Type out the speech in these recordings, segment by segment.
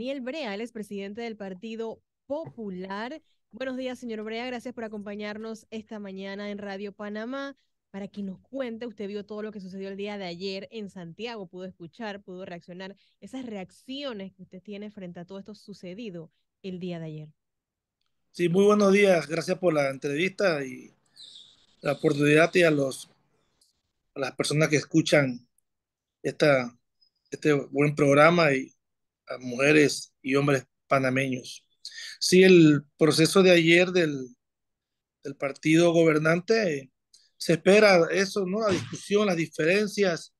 Daniel Brea, es presidente del Partido Popular. Buenos días, señor Brea. Gracias por acompañarnos esta mañana en Radio Panamá. Para que nos cuente, usted vio todo lo que sucedió el día de ayer en Santiago, pudo escuchar, pudo reaccionar, esas reacciones que usted tiene frente a todo esto sucedido el día de ayer. Sí, muy buenos días. Gracias por la entrevista y la oportunidad y a, los, a las personas que escuchan esta, este buen programa y mujeres y hombres panameños. si el proceso de ayer del, partido gobernante, se espera eso, ¿no? La discusión, las diferencias,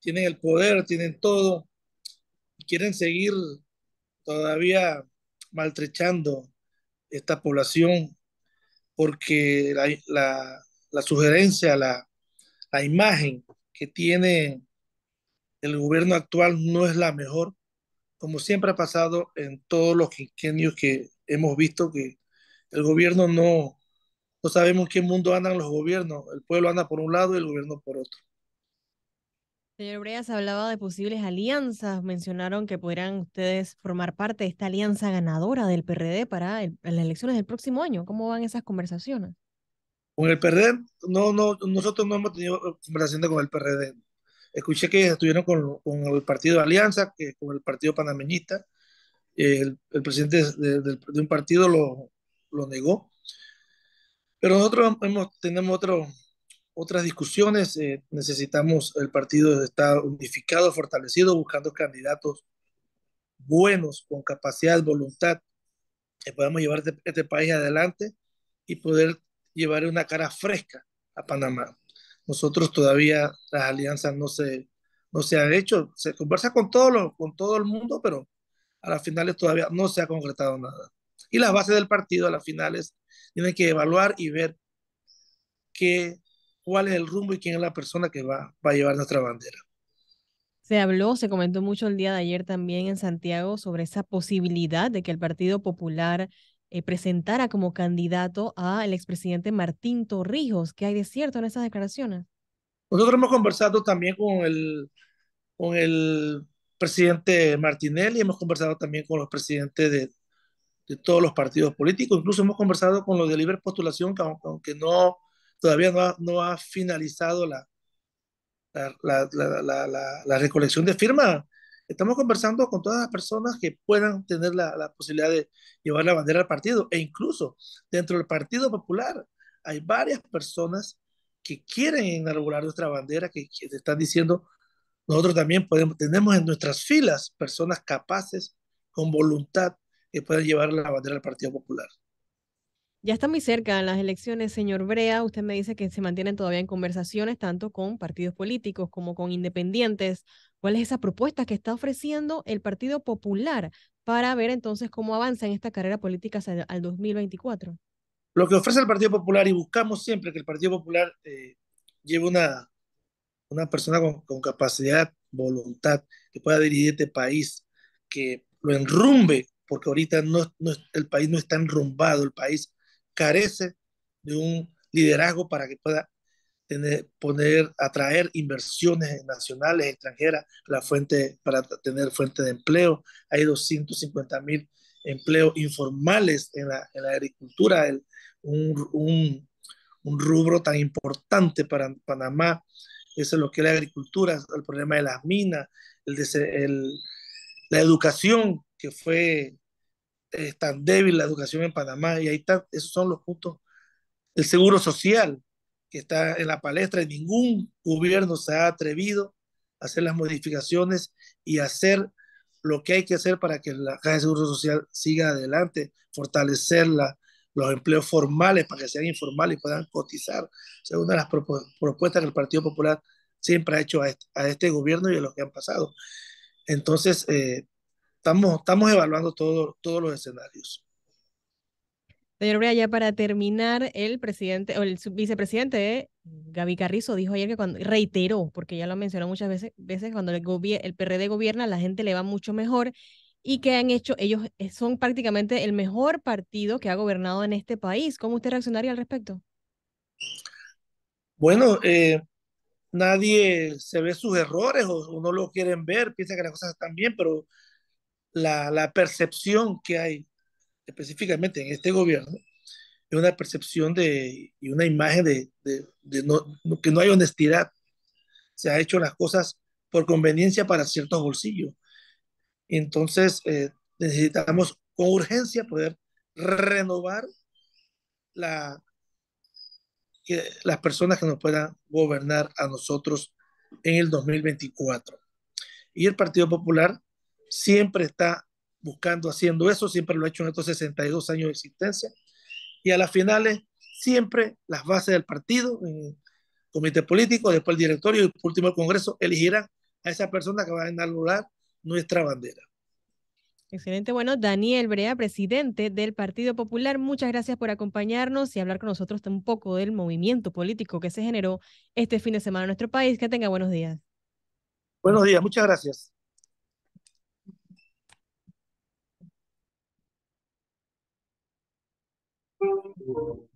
tienen el poder, tienen todo, quieren seguir todavía maltrechando esta población porque la, sugerencia, la, la imagen que tiene el gobierno actual no es la mejor como siempre ha pasado en todos los quinquenios que hemos visto, que el gobierno no, no sabemos en qué mundo andan los gobiernos. El pueblo anda por un lado y el gobierno por otro. Señor Breas, hablaba de posibles alianzas. Mencionaron que podrían ustedes formar parte de esta alianza ganadora del PRD para las elecciones del próximo año. ¿Cómo van esas conversaciones? Con el PRD, no, no, nosotros no hemos tenido conversaciones con el PRD. Escuché que estuvieron con, el partido Alianza, que con el partido panameñista. El, presidente de, un partido lo, negó. Pero nosotros hemos, tenemos otras discusiones. Eh, necesitamos el partido Estado unificado, fortalecido, buscando candidatos buenos, con capacidad, voluntad, que podamos llevar este, este país adelante y poder llevar una cara fresca a Panamá. Nosotros todavía las alianzas no se, no han hecho. Se conversa con, con todo el mundo, pero a las finales todavía no se ha concretado nada. Y las bases del partido a las finales tienen que evaluar y ver qué, cuál es el rumbo y quién es la persona que va, va a llevar nuestra bandera. Se habló, se comentó mucho el día de ayer también en Santiago sobre esa posibilidad de que el Partido Popular eh, presentara como candidato al expresidente Martín Torrijos. ¿Qué hay de cierto en esas declaraciones? Pues nosotros hemos conversado también con el, con el presidente Martinelli, hemos conversado también con los presidentes de, de todos los partidos políticos, incluso hemos conversado con los de libre postulación, que aunque no, todavía no ha, no ha finalizado la, la, la, la recolección de firmas, Estamos conversando con todas las personas que puedan tener la, posibilidad de llevar la bandera al partido e incluso dentro del Partido Popular hay varias personas que quieren inaugurar nuestra bandera, que, están diciendo, nosotros también podemos, tenemos en nuestras filas personas capaces, con voluntad, que puedan llevar la bandera al Partido Popular. Ya está muy cerca las elecciones, señor Brea. Usted me dice que se mantienen todavía en conversaciones tanto con partidos políticos como con independientes. ¿Cuál es esa propuesta que está ofreciendo el Partido Popular para ver entonces cómo avanza en esta carrera política hacia el 2024? Lo que ofrece el Partido Popular y buscamos siempre que el Partido Popular eh, lleve una, una persona con, capacidad, voluntad, que pueda dirigir este país, que lo enrumbe, porque ahorita no, no, el país no está enrumbado, el país carece de un liderazgo para que pueda tener, poner, atraer inversiones nacionales, extranjeras, la fuente, para tener fuente de empleo. Hay 250 mil empleos informales en la, en la agricultura, un, un, rubro tan importante para Panamá. Eso es lo que es la agricultura, el problema de las minas, el, el, la educación, que fue es tan débil la educación en Panamá y ahí está, esos son los puntos. El seguro social que está en la palestra y ningún gobierno se ha atrevido a hacer las modificaciones y hacer lo que hay que hacer para que la Caja de Seguro Social siga adelante, fortalecerla, los empleos formales para que sean informales y puedan cotizar, según las propuestas que el Partido Popular siempre ha hecho a este, a este gobierno y a los que han pasado. Entonces, eh, estamos, estamos evaluando todos todos los escenarios. Señor Brea, ya para terminar, el presidente o el vicepresidente eh, Gaby Carrizo dijo ayer que cuando reiteró, porque ya lo mencionó muchas veces, veces cuando el, PRD gobierna, la gente le va mucho mejor y que han hecho, ellos eh, son prácticamente el mejor partido que ha gobernado en este país. ¿Cómo usted reaccionaría al respecto? Bueno, eh, nadie se ve sus errores o, no lo quieren ver, piensa que las cosas están bien, pero la, percepción que hay específicamente en este gobierno es una percepción de, y una imagen de, que no hay honestidad. Se han hecho las cosas por conveniencia para ciertos bolsillos. Entonces, eh, necesitamos con urgencia poder renovar la, las personas que nos puedan gobernar a nosotros en el 2024. Y el Partido Popular siempre está buscando, haciendo eso, siempre lo ha hecho en estos 62 años de existencia. Y a las finales, siempre las bases del partido, el comité político, después el directorio y por último el Congreso, elegirán a esa persona que va a inaugurar nuestra bandera. Excelente. Bueno, Daniel Brea, presidente del Partido Popular, muchas gracias por acompañarnos y hablar con nosotros un poco del movimiento político que se generó este fin de semana en nuestro país. Que tenga buenos días. Buenos días, muchas gracias. to